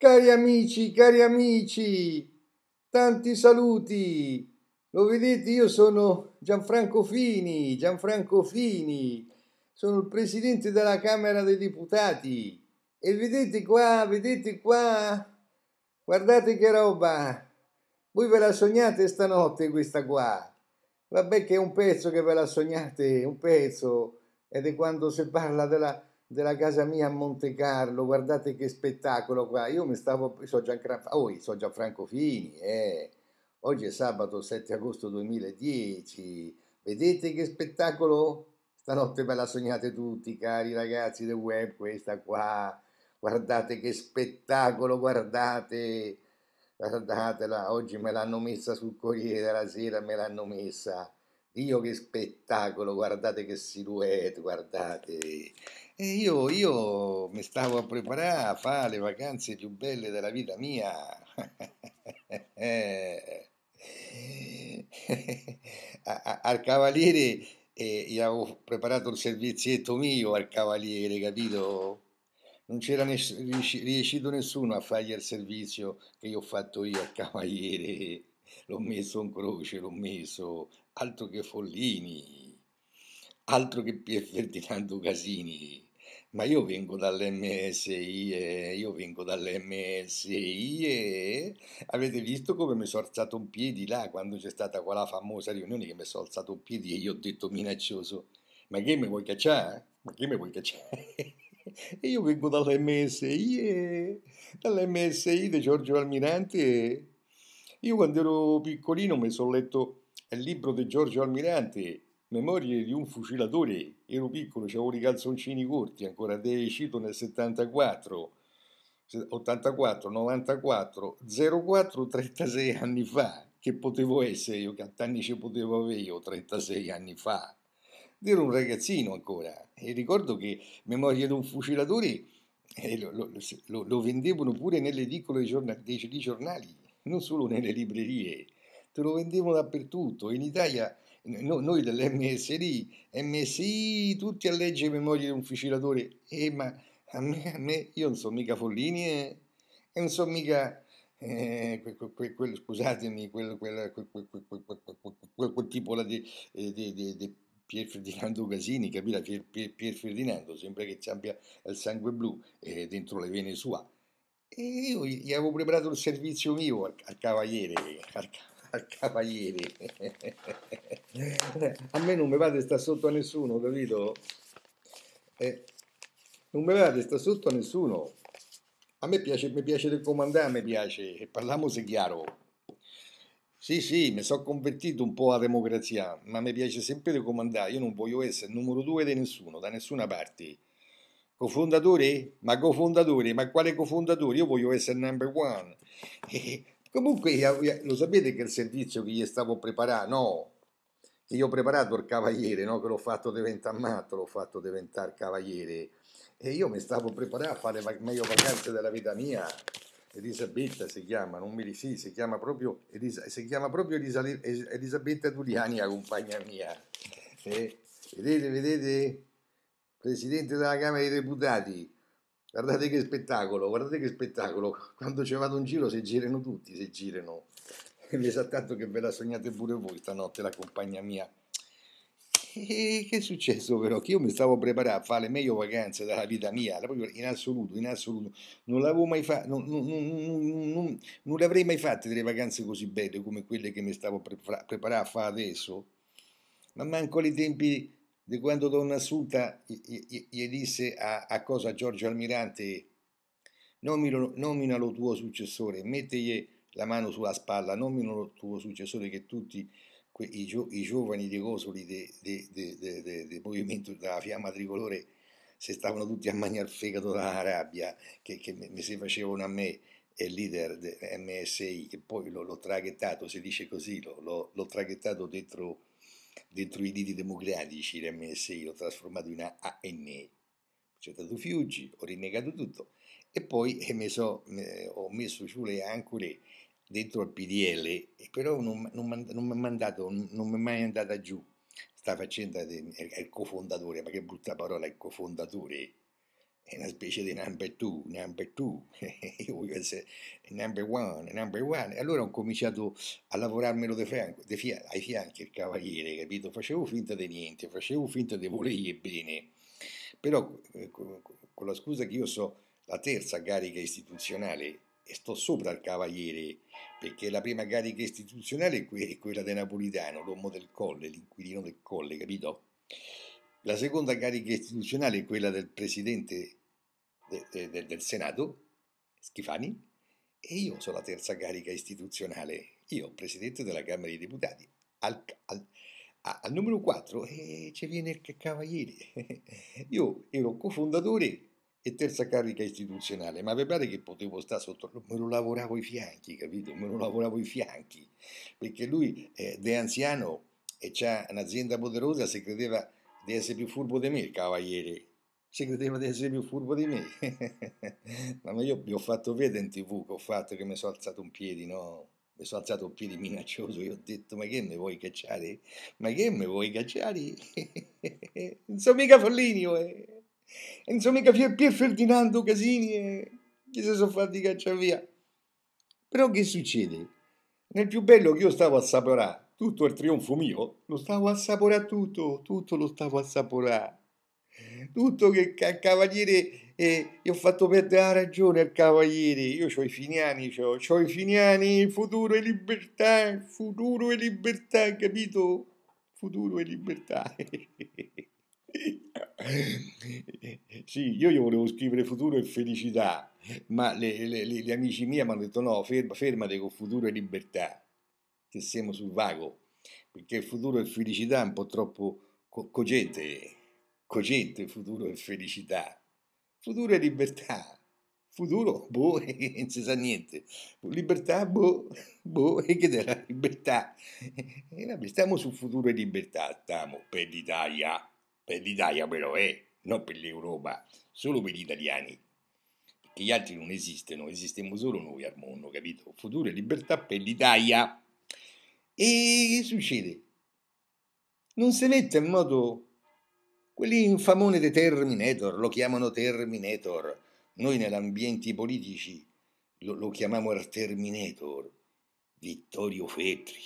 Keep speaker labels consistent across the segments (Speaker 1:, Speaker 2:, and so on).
Speaker 1: Cari amici, cari amici, tanti saluti. Lo vedete, io sono Gianfranco Fini, Gianfranco Fini, sono il presidente della Camera dei Deputati. E vedete qua, vedete qua, guardate che roba. Voi ve la sognate stanotte questa qua. Vabbè che è un pezzo che ve la sognate, un pezzo, ed è quando si parla della della casa mia a Monte Carlo, guardate che spettacolo qua. Io mi stavo, so Gianfranco, ah, oh, so Gianfranco Fini, eh. oggi è sabato 7 agosto 2010, vedete che spettacolo? Stanotte me la sognate tutti, cari ragazzi del web, questa qua, guardate che spettacolo, guardate, guardatela, oggi me l'hanno messa sul Corriere, la sera me l'hanno messa Dio che spettacolo, guardate che silhouette, guardate. E io, io mi stavo a preparare a fare le vacanze più belle della vita mia. al cavaliere eh, gli avevo preparato il servizietto mio al cavaliere, capito? Non c'era ness- riuscito nessuno a fargli il servizio che io ho fatto io al cavaliere. L'ho messo in croce, l'ho messo altro che Follini, altro che Pier Ferdinando Casini. Ma io vengo dall'MSIE, io vengo dall'MSIE. Avete visto come mi sono alzato un piedi là quando c'è stata quella famosa riunione che mi sono alzato un piedi e gli ho detto minaccioso, ma che mi vuoi cacciare? Ma che mi vuoi cacciare? e io vengo dall'MSI, dall'MSI di Giorgio Almirante. Io quando ero piccolino mi sono letto è il libro di Giorgio Almirante, Memorie di un fucilatore. Ero piccolo, avevo i calzoncini corti, ancora te nel 74, 84, 94, 04, 36 anni fa. Che potevo essere io, che anni ci potevo avere io, 36 anni fa. Ero un ragazzino ancora e ricordo che Memorie di un fucilatore eh, lo, lo, lo, lo, vendevano pure nelle edicole dei giornali, non solo nelle librerie te lo vendevano dappertutto. In Italia no, noi dell'MSI, MSI, tutti a legge memoria di un fucilatore. Eh, ma a me, a me, io non sono mica Follini e, e non sono mica... Eh, quel, quel, quel, scusatemi, quel, tipo là di, eh, di, di, di Pier Ferdinando Casini, capita? Pier, Pier, Pier, Ferdinando sembra che abbia il sangue blu eh, dentro le vene sue. E io gli avevo preparato il servizio mio al, al cavaliere, al, al Cavalieri. a me non mi va di stare sotto a nessuno, capito? Eh, non mi va di stare sotto a nessuno. A me piace, mi piace del comandare, mi piace, e parliamoci chiaro. Sì, sì, mi sono convertito un po' alla democrazia, ma mi piace sempre di comandare. Io non voglio essere il numero due di nessuno, da nessuna parte. Cofondatore? Ma cofondatore? Ma quale cofondatore? Io voglio essere number one. Eh, Comunque, lo sapete che il servizio che gli stavo preparando, no, che io ho preparato il cavaliere, no, che l'ho fatto diventare matto, l'ho fatto diventare cavaliere, e io mi stavo preparando a fare la meglio vacanze della vita mia. Elisabetta si chiama, non mi rifi, si chiama proprio, Elisa, si chiama proprio Elisa, Elisabetta Giuliani, la compagna mia. Eh, vedete, vedete, Presidente della Camera dei Deputati, Guardate che spettacolo, guardate che spettacolo. Quando ci vado in giro se girano tutti, se girano. Mi sa tanto che ve la sognate pure voi stanotte, la compagna mia. E che è successo però? Che io mi stavo preparando a fare le meglio vacanze della vita mia, in assoluto, in assoluto. Non l'avevo mai fatto, non, non, non, non, le avrei mai fatte delle vacanze così belle come quelle che mi stavo pre- preparando a fare adesso. Ma manco i tempi di quando Donna Assunta gli disse a, a, cosa Giorgio Almirante nominalo, nominalo tuo successore, mettegli la mano sulla spalla, nominalo tuo successore che tutti i, gio, i giovani dei cosoli del movimento della fiamma tricolore se stavano tutti a mangiare fegato dalla rabbia che, che mi si facevano a me il leader del MSI che poi l'ho, traghettato, si dice così, l'ho, l'ho traghettato dentro dentro i diti democratici l'MSI, l'ho trasformato in ANE. c'è stato Fiuggi, ho rinnegato tutto e poi messo, eh, ho messo sulle ancore dentro al PDL, però non, non, non mi è mandato, non mi è mai andata giù sta faccenda del eh, cofondatore, ma che brutta parola, il cofondatore, è una specie di number two, number two, io voglio essere number one, number one. E allora ho cominciato a lavorarmelo de franco, de fia, ai fianchi il cavaliere, capito? Facevo finta di niente, facevo finta di volergli bene. Però eh, con, la scusa che io so la terza carica istituzionale e sto sopra il cavaliere, perché la prima carica istituzionale è quella di Napolitano, l'uomo del colle, l'inquilino del colle, capito? La seconda carica istituzionale è quella del presidente de, de, del Senato, Schifani, e io sono la terza carica istituzionale, io presidente della Camera dei Deputati. Al, al, a, al numero 4 e ci viene il cavaliere. io ero cofondatore e terza carica istituzionale, ma vi pare che potevo stare sotto, me lo lavoravo i fianchi, capito? Me lo lavoravo i fianchi, perché lui eh, de anziano e c'ha un'azienda poderosa, si credeva di essere più furbo di me il cavaliere, si credeva di essere più furbo di me. ma io vi ho fatto vedere in tv che ho fatto che mi sono alzato un piede, no? Mi sono alzato un piede minaccioso e ho detto, ma che mi vuoi cacciare? Ma che mi vuoi cacciare? non sono mica Follinio, eh. Non sono mica Pier Ferdinando Casini, eh. Che si sono fatti cacciare via. Però che succede? Nel più bello che io stavo a saporare, tutto il trionfo mio, lo stavo a saporare tutto, tutto lo stavo a saporare tutto che il Cavaliere eh, gli ho fatto perdere la ragione al Cavaliere io ho i finiani ho, ho i finiani futuro e libertà futuro e libertà capito? futuro e libertà sì, io gli volevo scrivere futuro e felicità, ma le, le, le, gli amici miei mi hanno detto no, ferma, fermate con futuro e libertà, che siamo sul vago, perché il futuro e felicità è un po' troppo co- cogente cogente futuro e felicità, futuro e libertà, futuro, boh, non si sa niente, libertà, boh, boh, e che della libertà. E eh, vabbè, stiamo su futuro e libertà, stiamo per l'Italia, per l'Italia però, eh, non per l'Europa, solo per gli italiani perché gli altri non esistono, esistiamo solo noi al mondo, capito? Futuro e libertà per l'Italia. E che succede? Non si mette in modo Quell'infamone infamone Terminator lo chiamano Terminator. Noi nell'ambiente politici lo, lo chiamiamo il Terminator. Vittorio Feltri.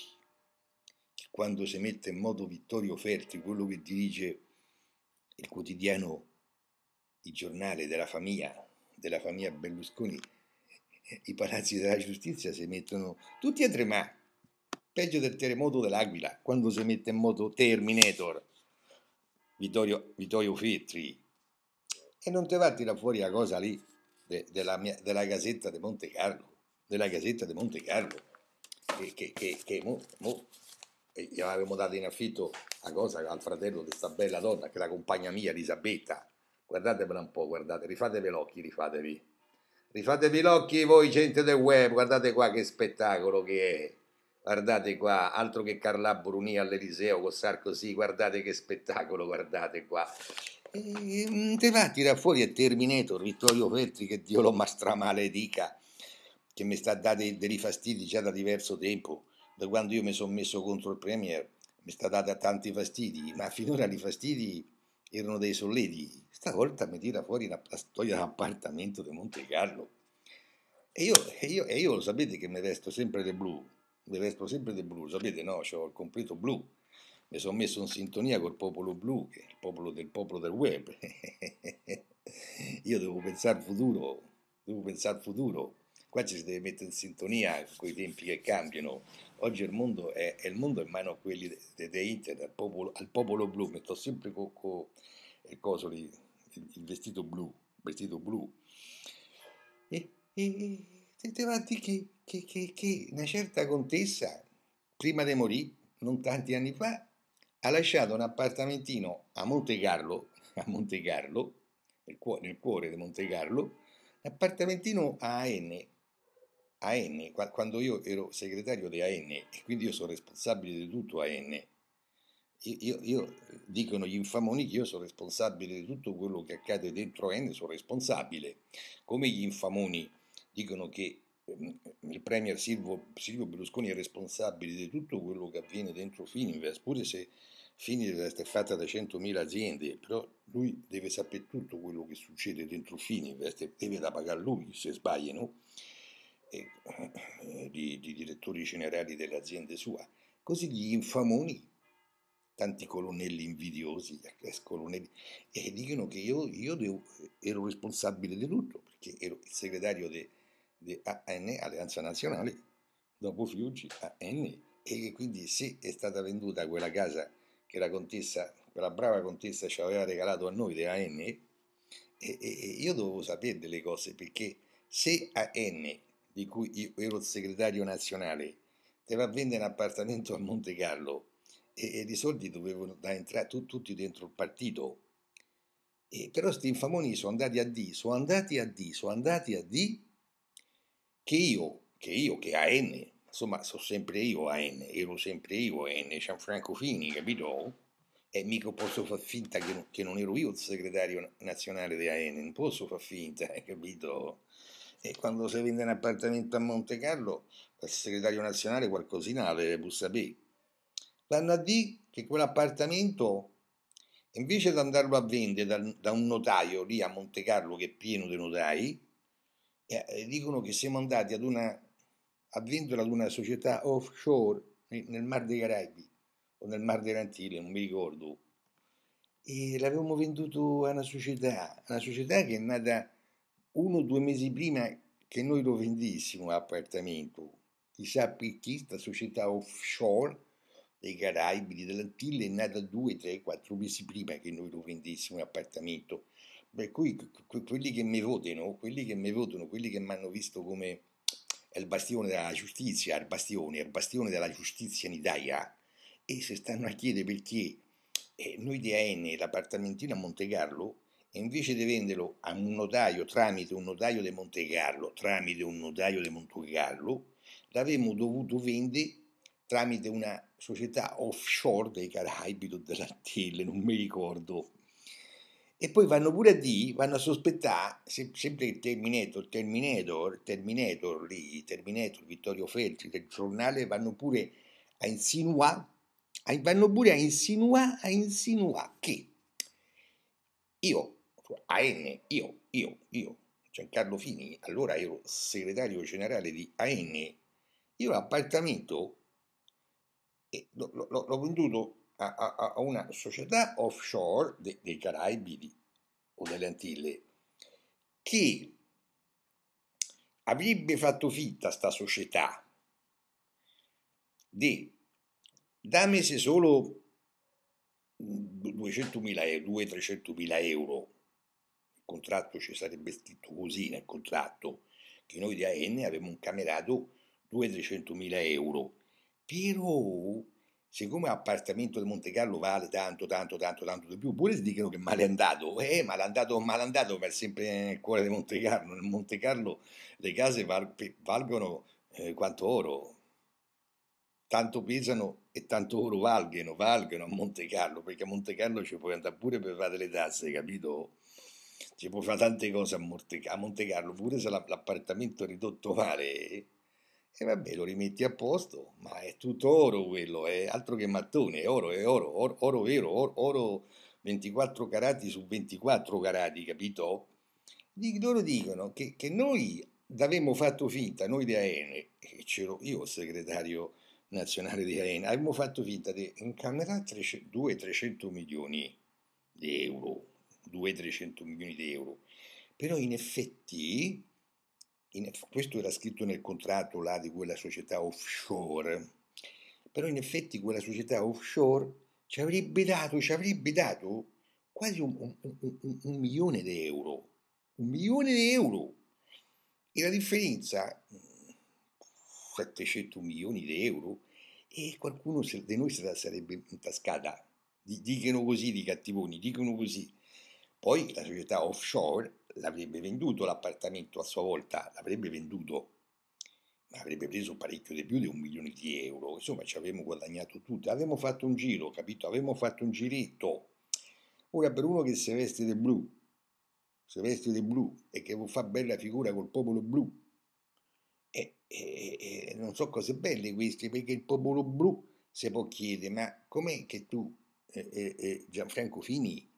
Speaker 1: quando si mette in moto Vittorio Feltri, quello che dirige il quotidiano, il giornale della famiglia, della famiglia Berlusconi, eh, i palazzi della giustizia si mettono tutti e tre, ma Peggio del terremoto dell'Aquila, quando si mette in moto Terminator. Vittorio, Vittorio Feltri, e non te va a tirare fuori la cosa lì de, della, mia, della, Gazzetta di de Monte Carlo, della Gazzetta di de Monte Carlo, che, che, che, che mo, mo, avevamo dato in affitto a cosa al fratello di questa bella donna, che è la compagna mia, Elisabetta. Guardatevela un po', guardate, rifatevi l'occhio, rifatevi. Rifatevi l'occhio voi gente del web, guardate qua che spettacolo che è Guardate qua, altro che Carla Bruni all'Eliseo con Sarkozy, guardate che spettacolo, guardate qua. E, mm, te va, tira fuori e Terminator, Vittorio Feltri, che Dio lo stramaledica, che mi sta dando dei fastidi già da diverso tempo, da quando io mi sono messo contro il Premier, mi sta data tanti fastidi, ma finora i fastidi erano dei solleti. Stavolta mi tira fuori la storia dell'appartamento di Monte Carlo. E io, e, io, e io lo sapete che mi vesto sempre di blu, vi resto sempre del blu, sapete no, ho il completo blu, mi sono messo in sintonia col popolo blu, che è il popolo del popolo del web. Io devo pensare al futuro, devo pensare al futuro. Qua ci si deve mettere in sintonia con i tempi che cambiano. Oggi il mondo è, il mondo in mano a quelli di internet, al popolo, al popolo, blu. Metto sempre co, co, il, coso lì, il, vestito blu, vestito blu. E, e, e te avanti chi? che, che, che una certa contessa, prima di morire, non tanti anni fa, ha lasciato un appartamentino a Monte Carlo, a Monte Carlo, nel cuore, nel cuore di Monte Carlo, un appartamentino a AN, AN, quando io ero segretario di AN, e quindi io sono responsabile di tutto AN, io, io, dicono gli infamoni che io sono responsabile di tutto quello che accade dentro N, sono responsabile. Come gli infamoni dicono che Ehm, il premier Silvio, Silvio, Berlusconi è responsabile di tutto quello che avviene dentro Fininvest, pure se Fininvest è fatta da 100.000 aziende, però lui deve sapere tutto quello che succede dentro Fininvest e deve da pagare lui se sbagliano eh, eh, di, di direttori generali delle aziende sue. Così gli infamoni tanti colonnelli invidiosi, ex colonnelli, e eh, dicono che io, io devo, ero responsabile di tutto, perché ero il segretario di di AN Alleanza Nazionale, dopo Fiuggi AN, e quindi se è stata venduta quella casa che la contessa, quella brava contessa ci aveva regalato a noi di AN, e, e, e io dovevo sapere delle cose, perché se AN, di cui io ero il segretario nazionale, te va a vendere un appartamento a Monte Carlo, e, e i soldi dovevano da entrare tu, tutti dentro il partito, e però sti infamoni sono andati a D, sono andati a D, sono andati a D che io, che io, che AN, insomma, sono sempre io AN, ero sempre io AN, Gianfranco Fini, capito? E mica posso far finta che non, che non ero io il segretario nazionale di AN, non posso far finta, hai capito? E quando si vende un appartamento a Monte Carlo, il segretario nazionale qualcosina deve sapere. Vanno a dire che quell'appartamento invece di andarlo a vendere da, da, un notaio lì a Monte Carlo che è pieno di notai, eh, dicono che siamo andati ad una advendola ad una società offshore nel Mar dei Caraibi o nel Mar delle non mi ricordo. E l'avevamo venduto a una società, una società che è nata uno o due mesi prima che noi lo vendissimo appartamento. Chissà perché questa società offshore dei Caraibi, dell'Antille, è nata due, tre, quattro mesi prima che noi lo vendessimo appartamento per cui quelli che mi votano, quelli che mi votano, quelli che mi hanno visto come il bastione della giustizia, il bastione, il bastione della giustizia in Italia, e se stanno a chiedere perché eh, noi di AN, l'appartamentino a Montecarlo, invece di venderlo a un notaio tramite un notaio di Montecarlo, tramite un notaio di Montecarlo, l'avremmo dovuto vendere tramite una società offshore dei Caraibi o della Tille, non mi ricordo, e poi vanno pure a di, vanno a sospettare, se, sempre il Terminator, Terminator, Terminator lì, Terminator, Vittorio Feltri del giornale, vanno pure a insinuare, a, vanno pure a insinuare, a insinuare che io, cioè, AN, io, io, io, Giancarlo Fini, allora ero segretario generale di AN, io l'appartamento eh, l'ho, l'ho venduto a, a, a una società offshore de, dei Caraibi di, o delle Antille che avrebbe fatto fitta sta società di damese solo 200.000 euro 200.000 euro il contratto ci sarebbe scritto così nel contratto che noi di AN avevamo incamerato 200.000 300.000 euro però siccome l'appartamento del Monte Carlo vale tanto, tanto, tanto, tanto di più, pure si dicono che male è andato, eh, male è andato, male è andato, ma è sempre nel cuore di Monte Carlo, nel Monte Carlo le case val- valgono eh, quanto oro, tanto pesano e tanto oro valgono, valgono a Monte Carlo, perché a Monte Carlo ci puoi andare pure per fare le tasse, capito? Ci puoi fare tante cose a Monte, a Monte Carlo, pure se l'appartamento è ridotto male, eh e vabbè, lo rimetti a posto, ma è tutto oro quello, è altro che mattone, è oro, è oro, oro, oro vero, oro, oro 24 carati su 24 carati, capito? Dic- loro dicono che, che noi avevamo fatto finta, noi di AN, e c'ero io segretario nazionale di AN, avevamo fatto finta di incamerare 2-300 milioni di euro, 2-300 milioni di euro, però in effetti in, questo era scritto nel contratto là di quella società offshore, però in effetti quella società offshore ci avrebbe dato, ci avrebbe dato quasi un, un, un, un milione di euro, un milione di euro. E la differenza, 700 mm, milioni di euro, e qualcuno di noi se la sarebbe intascata. Dicono così di cattivoni, dicono così. Poi la società offshore l'avrebbe venduto l'appartamento a sua volta, l'avrebbe venduto, ma avrebbe preso parecchio di più di un milione di euro. Insomma, ci avremmo guadagnato tutti, avremmo fatto un giro, capito? Avremmo fatto un giretto. Ora, per uno che si veste di blu, si veste di blu e che fa bella figura col popolo blu, e, e, e non so cose belle queste, perché il popolo blu si può chiedere, ma com'è che tu, eh, eh, eh Gianfranco Fini,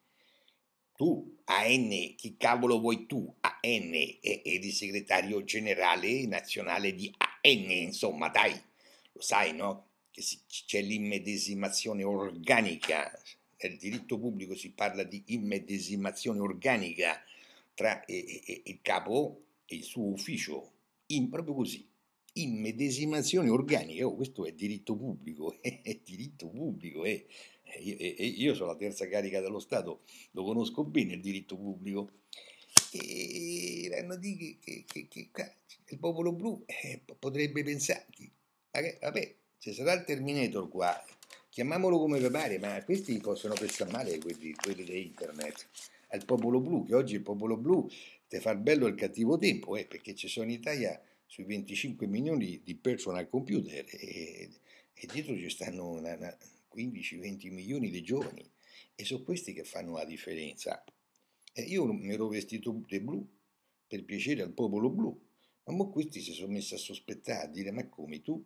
Speaker 1: tu, AN, chi cavolo vuoi tu, AN, ed il segretario generale nazionale di AN, insomma, dai, lo sai, no? Che c'è l'immedesimazione organica, nel diritto pubblico si parla di immedesimazione organica tra eh, eh, il capo e il suo ufficio, in, proprio così, immedesimazione organica, oh, questo è diritto pubblico, è diritto pubblico, eh. Eh, eh, eh, io, sono la terza carica dello Stato, lo conosco bene il diritto pubblico, e vanno a dire che, che, che, che il popolo blu eh, potrebbe pensarti, vabbè, ci sarà il Terminator qua, chiamiamolo come pare, ma questi possono pensare male quelli, quelli di internet, al popolo blu, che oggi il popolo blu te fa il bello e il cattivo tempo, eh, perché ci sono in Italia sui 25 milioni di persone personal computer e, e dietro ci stanno una, una 15-20 milioni di giovani e sono questi che fanno la differenza. E io mi ero vestito di blu per piacere al popolo blu, ma questi si sono messi a sospettare, a dire ma come tu?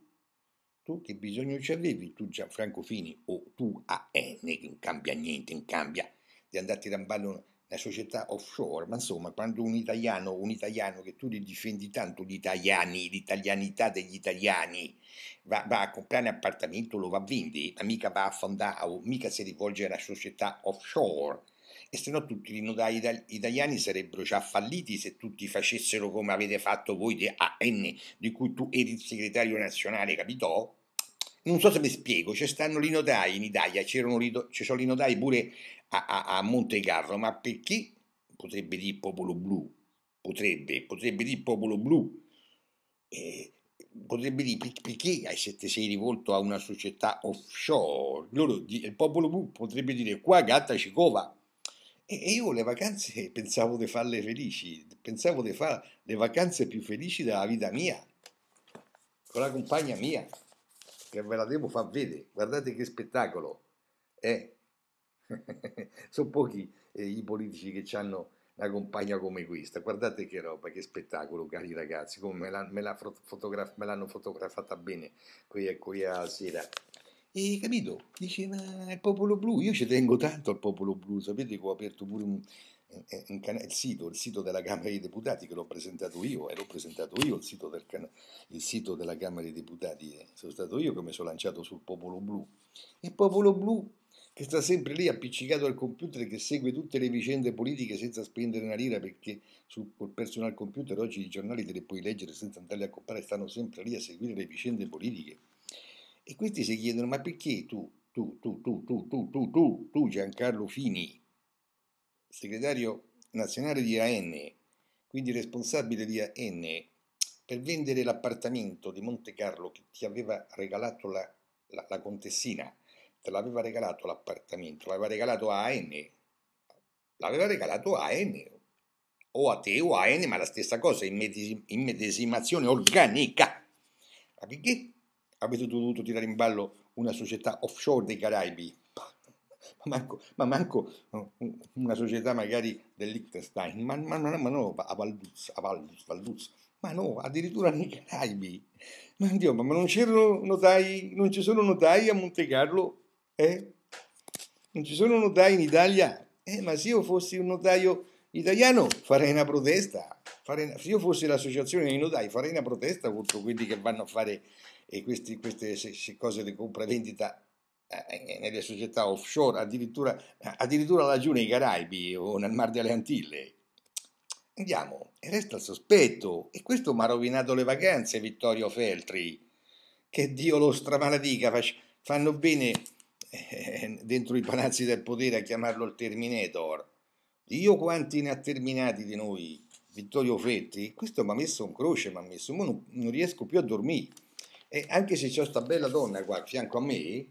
Speaker 1: Tu che bisogno ci avevi, tu Gianfranco Fini o tu AN ah, eh, che non cambia niente, non cambia, di andarti a ramballo la società offshore, ma insomma quando un italiano, un italiano che tu difendi tanto gli italiani, l'italianità degli italiani, va, va a comprare un appartamento, lo va a vendere, ma mica va a fondare, mica si rivolge alla società offshore e se no tutti i nodai italiani sarebbero già falliti se tutti facessero come avete fatto voi di AN, di cui tu eri il segretario nazionale, capito? Non so se mi spiego, ci stanno i notai in Italia, c'erano, ci sono i notai pure a, a, a Monte Carlo, ma perché potrebbe dire popolo blu? Potrebbe, potrebbe dire popolo blu. Eh, potrebbe dire perché hai sette sei rivolto a una società offshore? Loro, il popolo blu potrebbe dire qua gatta ci cova. E io le vacanze pensavo di farle felici, pensavo di fare le vacanze più felici della vita mia, con la compagna mia, che ve la devo far vedere. Guardate che spettacolo. Eh. Sono pochi eh, i politici che hanno una compagna come questa. Guardate che roba, che spettacolo, cari ragazzi, come me, la, me, la fotograf- me l'hanno fotografata bene qui a sera. E capito? Diceva il popolo blu, io ci tengo tanto al popolo blu, sapete che ho aperto pure un, un can- il, sito, il, sito, della Camera dei Deputati che l'ho presentato io, e eh, l'ho presentato io il sito, del can- il sito della Camera dei Deputati, eh. sono stato io che mi sono lanciato sul popolo blu. E popolo blu che sta sempre lì appiccicato al computer che segue tutte le vicende politiche senza spendere una lira perché sul personal computer oggi i giornali te li puoi leggere senza andarli a comprare, stanno sempre lì a seguire le vicende politiche. E questi si chiedono ma perché tu, tu, tu, tu, tu, tu, tu, tu, tu Giancarlo Fini, segretario nazionale di AN, quindi responsabile di AN, per vendere l'appartamento di Monte Carlo che ti aveva regalato la, la, la contessina, te l'aveva regalato l'appartamento, l'aveva regalato a N, l'aveva regalato a N, o a te o a N, ma la stessa cosa, immedesimazione organica. Ma perché avete dovuto tirare in ballo una società offshore dei Caraibi? Ma manco, ma manco oh, una società magari del ma, ma, ma, ma no, a Valduz, a Valduz, Valduz, ma no, addirittura nei Caraibi. Ma, Dio, ma non c'erano notai, non ci sono notai a Monte Carlo? Eh? Non ci sono notai in Italia? Eh, ma se io fossi un notaio italiano farei una protesta. Farei una... Se io fossi l'associazione dei notai farei una protesta contro quelli che vanno a fare eh, questi, queste se, se cose di compravendita eh, eh, nelle società offshore, addirittura, addirittura laggiù nei Caraibi o nel Mar delle Antille. Andiamo, e resta il sospetto, e questo mi ha rovinato le vacanze Vittorio Feltri, che Dio lo stramaladica, fanno bene eh, dentro i palazzi del potere a chiamarlo il Terminator. Io quanti ne ha terminati di noi, Vittorio Fetti? questo mi ha messo un croce, mi ha messo, Mo non, non riesco più a dormire. E anche se c'è questa bella donna qua a fianco a me,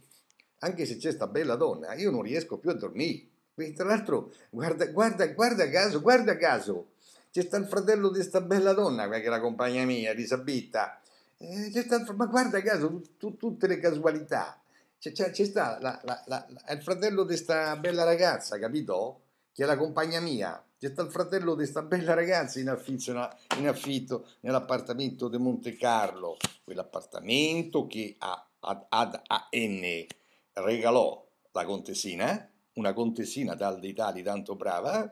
Speaker 1: anche se c'è questa bella donna, io non riesco più a dormire. E tra l'altro, guarda, guarda, guarda caso, guarda caso, c'è sta il fratello di sta bella donna che è la compagna mia, Elisabetta. Eh, ma guarda caso, tu, tutte le casualità c'è, c'è, c'è sta la, la, la, il fratello di questa bella ragazza, capito? Che è la compagna mia. C'è sta il fratello di questa bella ragazza in affitto, in affitto nell'appartamento di Monte Carlo, quell'appartamento che a, ad, ad AN regalò la contesina, eh? una contesina dal dei tali tanto brava, eh?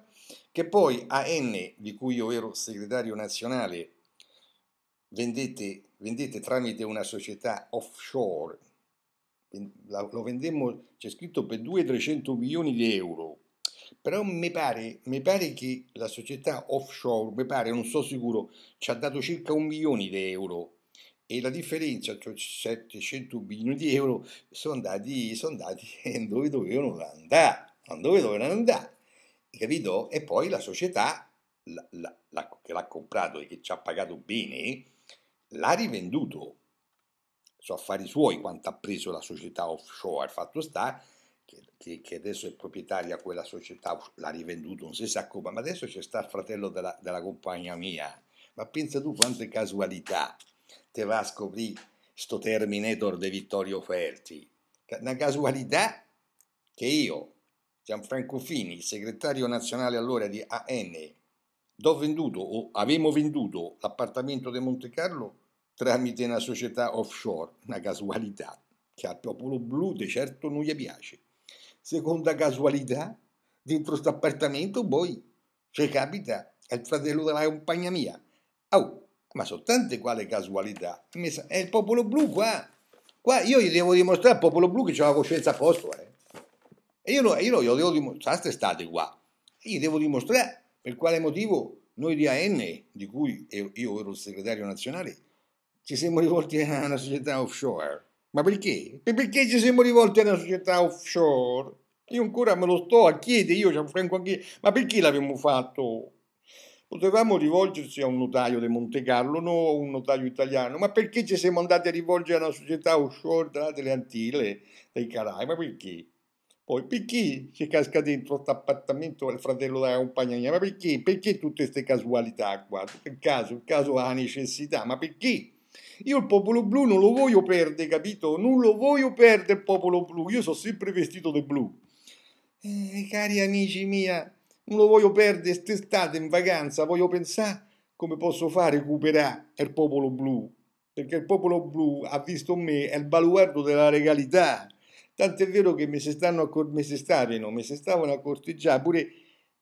Speaker 1: che poi AN, di cui io ero segretario nazionale, vendette, vendette tramite una società offshore lo vendemmo, c'è scritto per 2-300 milioni di euro, però mi pare, mi pare, che la società offshore, mi pare, non so sicuro, ci ha dato circa un milione di euro e la differenza, cioè 700 milioni di euro, sono andati, sono andati dove dovevano andare, dove dovevano andare, capito? E poi la società la, la, la, che l'ha comprato e che ci ha pagato bene, l'ha rivenduto sono affari suoi quanto ha preso la società offshore, fatto sta che, che, adesso è proprietaria quella società, l'ha rivenduto, non si sa come, ma adesso c'è sta il fratello della, della compagna mia, ma pensa tu quante casualità te va a scoprire sto Terminator di Vittorio Ferti, una casualità che io, Gianfranco Fini, segretario nazionale allora di AN, ho venduto o avevo venduto l'appartamento di Monte Carlo tramite una società offshore, una casualità che al popolo blu di certo non gli piace. Seconda casualità, dentro questo appartamento poi boh, ci capita è il fratello della compagna mia. Oh, ma tante quale casualità? È il popolo blu qua. Qua io gli devo dimostrare al popolo blu che c'è la coscienza a posto. Eh. E io, lo, io lo, devo dimostrare, state qua. E gli devo dimostrare per quale motivo noi di AN, di cui io ero il segretario nazionale, ci siamo rivolti a una società offshore. Ma perché? perché ci siamo rivolti a una società offshore? Io ancora me lo sto a chiedere, io c'è Franco anche, ma perché l'abbiamo fatto? Potevamo rivolgersi a un notaio di Monte Carlo, non a un notaio italiano, ma perché ci siamo andati a rivolgere a una società offshore delle Antille, dei Caraibi? Ma perché? Poi perché ci casca dentro questo appartamento il fratello della compagnia? Ma perché? Perché tutte queste casualità qua? Il caso, il caso ha necessità, ma perché? Io il popolo blu non lo voglio perdere, capito? Non lo voglio perdere il popolo blu, io sono sempre vestito di blu. Eh, cari amici miei, non lo voglio perdere quest'estate in vacanza, voglio pensare come posso fare a recuperare il popolo blu, perché il popolo blu ha visto me, è il baluardo della regalità. Tant'è vero che mi si stavano a, cor- stavano a corteggiare pure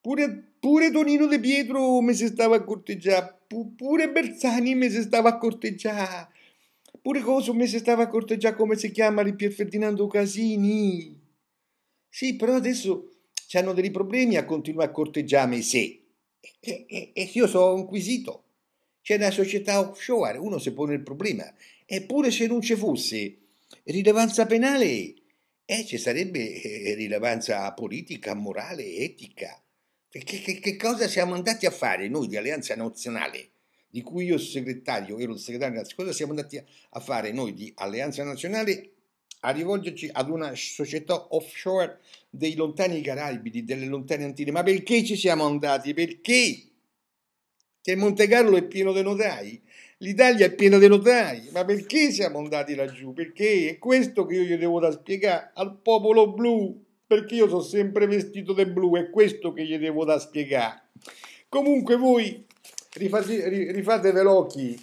Speaker 1: Pure, pure Tonino De Pietro mi si stava a corteggiare, pure Bersani mi si stava a corteggiare, pure Coso mi si stava a corteggiare come si chiama di Pier Ferdinando Casini. Sì, però adesso hanno dei problemi a continuare a corteggiarmi se. E, e, e io sono inquisito. C'è una società offshore, uno si pone il problema. Eppure se non ci fosse rilevanza penale, eh, ci sarebbe eh, rilevanza politica, morale, etica. Che, che, che, cosa siamo andati a fare noi di Alleanza Nazionale, di cui io sono segretario, ero il segretario, cosa siamo andati a fare noi di Alleanza Nazionale a rivolgerci ad una società offshore dei lontani Caraibi, delle lontane Antille? Ma perché ci siamo andati? Perché? Che Monte Carlo è pieno di notai, l'Italia è piena di notai, ma perché siamo andati laggiù? Perché è questo che io gli devo da spiegare al popolo blu perché io sono sempre vestito di blu, è questo che gli devo da spiegare. Comunque voi rifate, rifatevi l'occhio,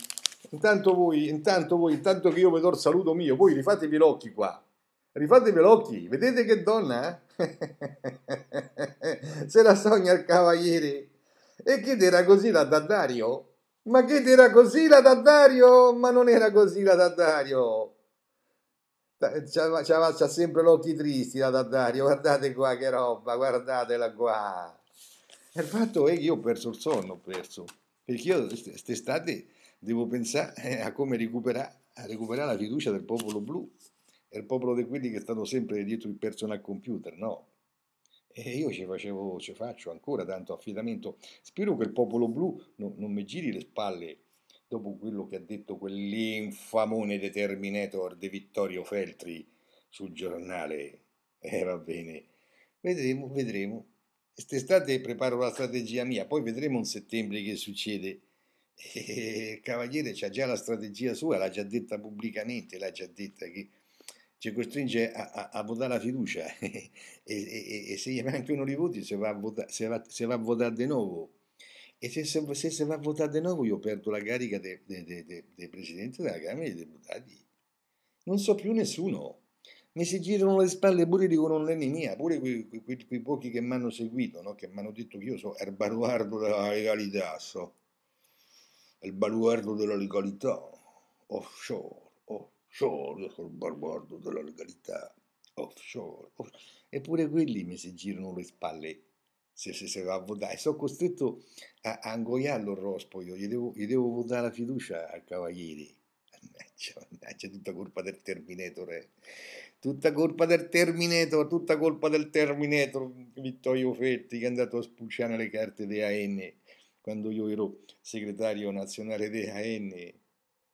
Speaker 1: intanto voi, intanto voi, intanto che io vedo il saluto mio, voi rifatevi l'occhio qua, rifatevi l'occhio, vedete che donna, se la sogna il cavaliere, e che era così la Daddario? Ma che era così la Daddario? Ma non era così la Daddario! C'ha, c'ha, c'ha sempre l'occhio tristi la Daddario, guardate qua che roba, guardatela qua. Il fatto è che io ho perso il sonno, ho perso, perché io quest'estate devo pensare eh, a come recuperare, a la fiducia del popolo blu, il popolo di quelli che è stato sempre dietro il personal computer, no? E io ci facevo, ci faccio ancora tanto affidamento. Spero che il popolo blu no, non mi giri le spalle dopo quello che ha detto quell'infamone determinator di Vittorio Feltri sul giornale. Eh, va bene, vedremo, vedremo. Quest'estate preparo la strategia mia, poi vedremo in settembre che succede. E eh, il Cavaliere c'ha già la strategia sua, l'ha già detta pubblicamente, l'ha già detta che ci costringe a, a, a votare la fiducia e, e, e, se gli manca uno di voti se va a votare, se va, se va a votare di nuovo. E se, se, se va a votare di nuovo io perdo la carica del de, de, de, Presidente della Camera dei Deputati. Non so più nessuno. Mi si girano le spalle pure di è mia, pure quei, quei, quei pochi che mi hanno seguito, no? che mi hanno detto che io sono il baluardo della legalità, so. il baluardo della legalità, offshore, offshore, io sono il baluardo della legalità, offshore. offshore. Eppure quelli mi si girano le spalle se, se, se va a votare. Sono costretto a, a ingoiarlo il rospo, io gli devo, gli devo votare la fiducia a Cavalieri. Mannaggia, tutta colpa del Terminator. Eh. Tutta colpa del Terminator, tutta colpa del Terminator Vittorio Fetti che è andato a spucciare le carte di AN quando io ero segretario nazionale di AN.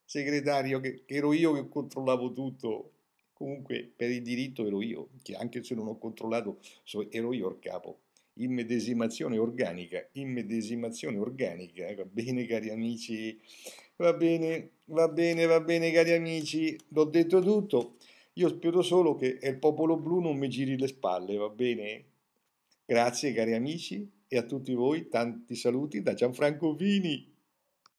Speaker 1: Segretario che, che ero io che controllavo tutto. Comunque per il diritto ero io, che anche se non ho controllato so, ero io il capo immedesimazione organica, immedesimazione organica, eh, va bene cari amici, va bene, va bene, va bene cari amici, l'ho detto tutto, io spero solo che il popolo blu non mi giri le spalle, va bene? Grazie cari amici e a tutti voi tanti saluti da Gianfranco Vini.